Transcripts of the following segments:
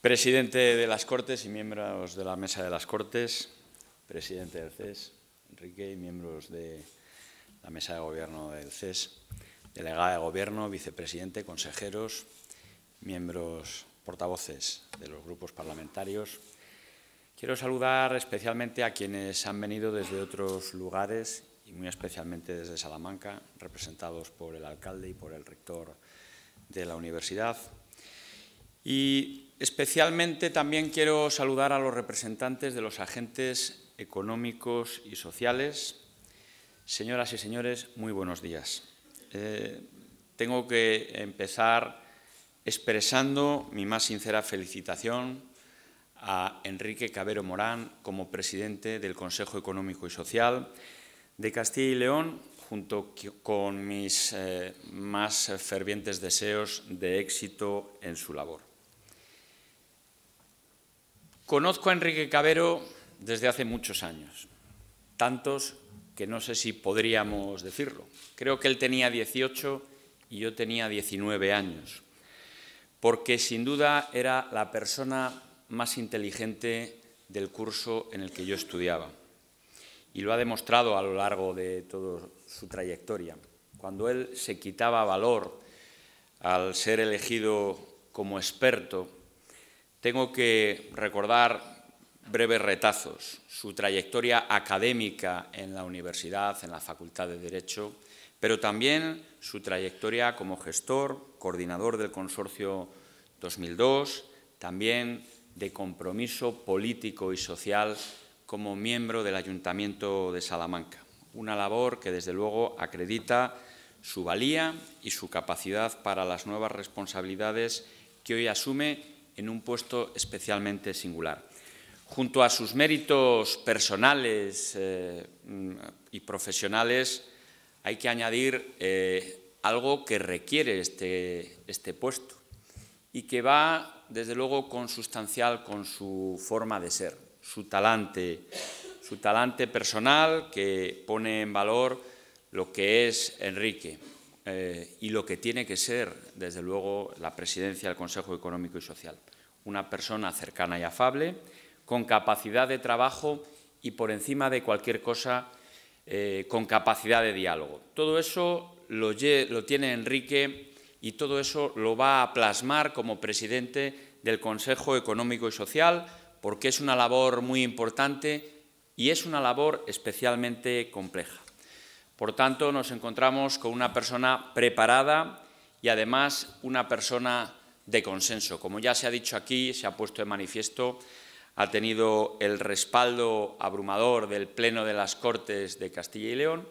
Presidente de las Cortes y miembros de la Mesa de las Cortes, presidente del CES, Enrique, y miembros de la Mesa de Gobierno del CES, delegada de Gobierno, vicepresidente, consejeros, miembros portavoces de los grupos parlamentarios. Quiero saludar especialmente a quienes han venido desde otros lugares y muy especialmente desde Salamanca, representados por el alcalde y por el rector de la universidad. Y Especialmente también quiero saludar a los representantes de los agentes económicos y sociales. Señoras y señores, muy buenos días. Eh, tengo que empezar expresando mi más sincera felicitación a Enrique Cabero Morán como presidente del Consejo Económico y Social de Castilla y León, junto con mis eh, más fervientes deseos de éxito en su labor. Conozco a Enrique Cabero desde hace muchos años, tantos que no sé si podríamos decirlo. Creo que él tenía 18 y yo tenía 19 años, porque sin duda era la persona más inteligente del curso en el que yo estudiaba. Y lo ha demostrado a lo largo de toda su trayectoria. Cuando él se quitaba valor al ser elegido como experto tengo que recordar breves retazos, su trayectoria académica en la universidad, en la Facultad de Derecho, pero también su trayectoria como gestor, coordinador del Consorcio 2002, también de compromiso político y social como miembro del Ayuntamiento de Salamanca. Una labor que, desde luego, acredita su valía y su capacidad para las nuevas responsabilidades que hoy asume en un puesto especialmente singular. Junto a sus méritos personales eh, mm, y profesionales, hay que añadir eh, algo que requiere este, este, puesto y que va, desde luego, con sustancial con su forma de ser, su talante, su talante personal que pone en valor lo que es Enrique, eh, y lo que tiene que ser, desde luego, la presidencia del Consejo Económico y Social. Una persona cercana y afable, con capacidad de trabajo y, por encima de cualquier cosa, eh, con capacidad de diálogo. Todo eso lo, lo tiene Enrique y todo eso lo va a plasmar como presidente del Consejo Económico y Social, porque es una labor muy importante y es una labor especialmente compleja. Por tanto, nos encontramos con una persona preparada y además una persona de consenso. Como ya se ha dicho aquí, se ha puesto de manifiesto, ha tenido el respaldo abrumador del Pleno de las Cortes de Castilla y León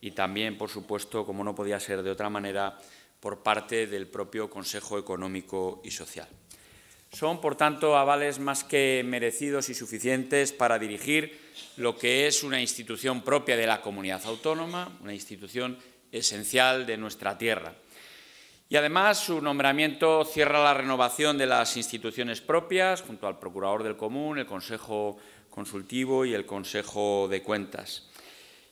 y también, por supuesto, como no podía ser de otra manera, por parte del propio Consejo Económico y Social. Son, por tanto, avales más que merecidos y suficientes para dirigir lo que es una institución propia de la comunidad autónoma, una institución esencial de nuestra tierra. Y además su nombramiento cierra la renovación de las instituciones propias junto al Procurador del Común, el Consejo Consultivo y el Consejo de Cuentas.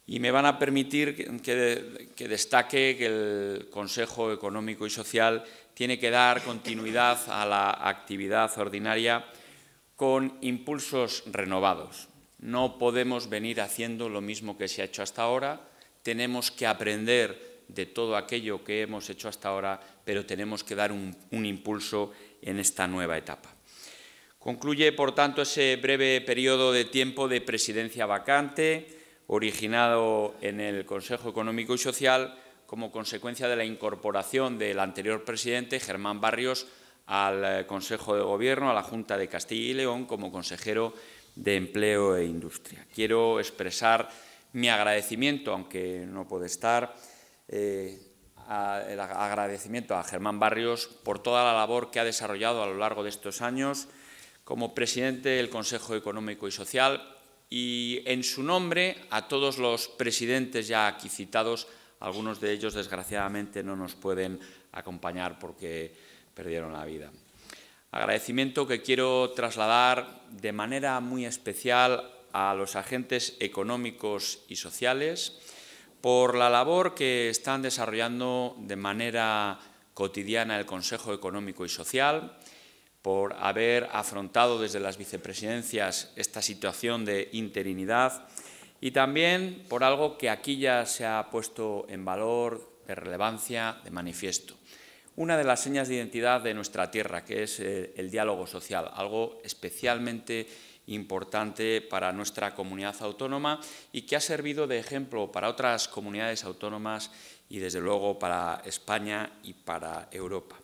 Y me van a permitir que, destaque que el Consejo Económico y Social tiene que dar continuidad a la actividad ordinaria con impulsos renovados. No podemos venir haciendo lo mismo que se ha hecho hasta ahora, tenemos que aprender de todo aquello que hemos hecho hasta ahora, pero tenemos que dar un, impulso en esta nueva etapa. Concluye, por tanto, ese breve periodo de tiempo de presidencia vacante, originado en el Consejo Económico y Social, como consecuencia de la incorporación del anterior presidente, Germán Barrios, al eh, Consejo de Gobierno, a la Junta de Castilla y León, como consejero de Empleo e Industria. Quiero expresar mi agradecimiento, aunque no puede estar, eh, el agradecimiento a Germán Barrios por toda la labor que ha desarrollado a lo largo de estos años como presidente del Consejo Económico y Social y en su nombre a todos los presidentes ya aquí citados algunos de ellos, desgraciadamente, no nos pueden acompañar porque perdieron la vida. Agradecimiento que quiero trasladar de manera muy especial a los agentes económicos y sociales por la labor que están desarrollando de manera cotidiana el Consejo Económico y Social, por haber afrontado desde las vicepresidencias esta situación de interinidad y también por algo que aquí ya se ha puesto en valor, de relevancia, de manifiesto. Una de las señas de identidad de nuestra tierra, que es eh, el diálogo social, algo especialmente importante para nuestra comunidad autónoma y que ha servido de ejemplo para otras comunidades autónomas y desde luego para España y para Europa.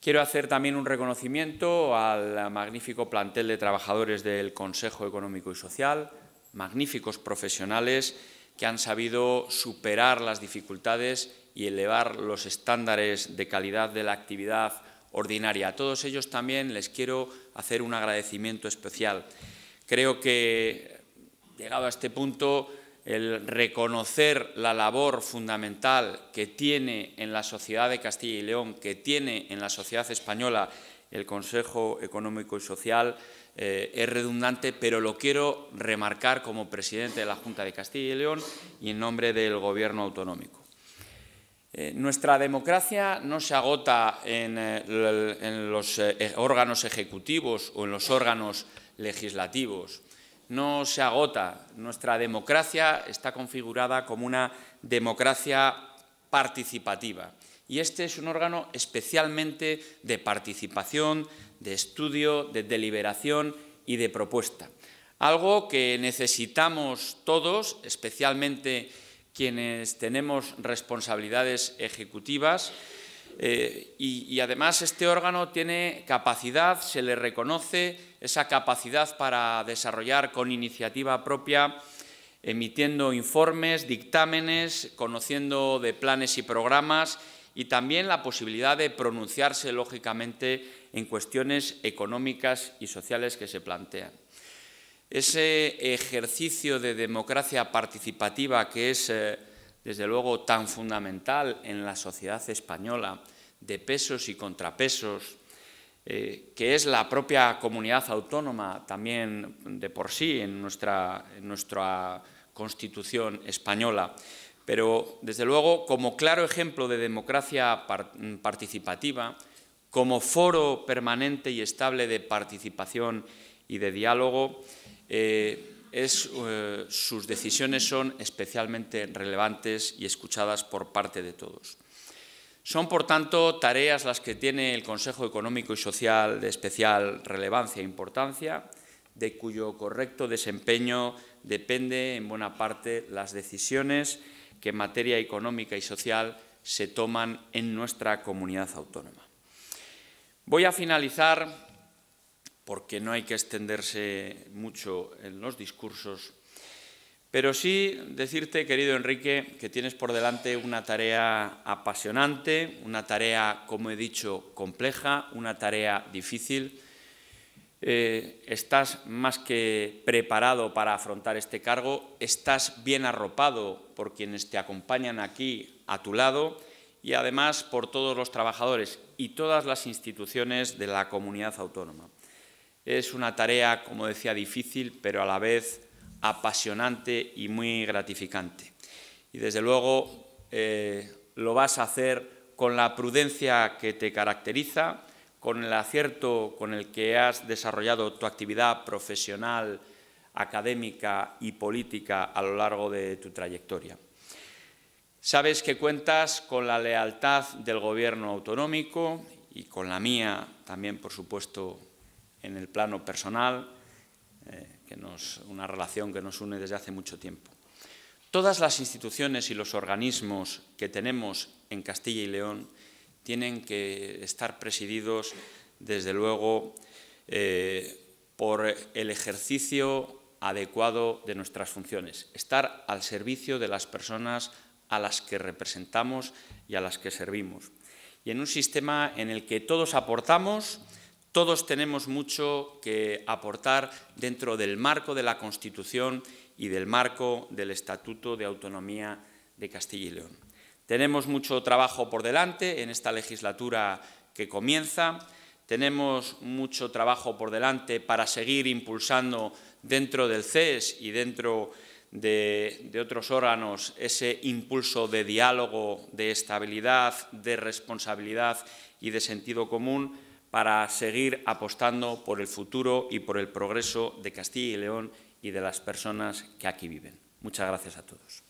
Quiero hacer también un reconocimiento al magnífico plantel de trabajadores del Consejo Económico y Social, magníficos profesionales que han sabido superar las dificultades y elevar los estándares de calidad de la actividad ordinaria. A todos ellos también les quiero hacer un agradecimiento especial. Creo que, llegado a este punto, el reconocer la labor fundamental que tiene en la sociedad de Castilla y León, que tiene en la sociedad española el Consejo Económico y Social, eh, es redundante, pero lo quiero remarcar como presidente de la Junta de Castilla y León y en nombre del Gobierno autonómico. Eh, nuestra democracia no se agota en eh, los e, órganos ejecutivos o en los órganos legislativos. No se agota. Nuestra democracia está configurada como una democracia participativa y este es un órgano especialmente de participación, de estudio, de deliberación y de propuesta. Algo que necesitamos todos, especialmente quienes tenemos responsabilidades ejecutivas, eh, y, además este órgano tiene capacidad, se le reconoce esa capacidad para desarrollar con iniciativa propia, emitiendo informes, dictámenes, conociendo de planes y programas y también la posibilidad de pronunciarse, lógicamente, en cuestiones económicas y sociales que se plantean. Ese ejercicio de democracia participativa que es, eh, desde luego, tan fundamental en la sociedad española, de pesos y contrapesos, eh, que es la propia comunidad autónoma también de por sí en en nuestra Constitución española, pero, desde luego, como claro ejemplo de democracia mm, participativa, como foro permanente y estable de participación y de diálogo, eh, eh, sus decisiones son especialmente relevantes y escuchadas por parte de todos. Son, por tanto, tareas las que tiene el Consejo Económico y Social de especial relevancia e importancia, de cuyo correcto desempeño depende en buena parte las decisiones que en materia económica y social se toman en nuestra comunidad autónoma. Voy a finalizar, porque no hay que extenderse mucho en los discursos, pero sí decirte, querido Enrique, que tienes por delante una tarea apasionante, una tarea, como he dicho, compleja, una tarea difícil, eh, estás más que preparado para afrontar este cargo, estás bien arropado por quienes te acompañan aquí a tu lado y además por todos los trabajadores y todas las instituciones de la comunidad autónoma. Es una tarea, como decía, difícil, pero a la vez apasionante y muy gratificante. Y desde luego eh, lo vas a hacer con la prudencia que te caracteriza con el acierto con el que has desarrollado tu actividad profesional, académica y política a lo largo de tu trayectoria. Sabes que cuentas con la lealtad del Gobierno autonómico y con la mía también, por supuesto, en el plano personal, eh, que una relación que nos une desde hace mucho tiempo. Todas las instituciones y los organismos que tenemos en Castilla y León tienen que estar presididos, desde luego, eh, por el ejercicio adecuado de nuestras funciones, estar al servicio de las personas a las que representamos y a las que servimos. Y en un sistema en el que todos aportamos, todos tenemos mucho que aportar dentro del marco de la Constitución y del marco del Estatuto de Autonomía de Castilla y León. Tenemos mucho trabajo por delante en esta legislatura que comienza. Tenemos mucho trabajo por delante para seguir impulsando dentro del CES y dentro de, de, otros órganos ese impulso de diálogo, de estabilidad, de responsabilidad y de sentido común para seguir apostando por el futuro y por el progreso de Castilla y León y de las personas que aquí viven. Muchas gracias a todos.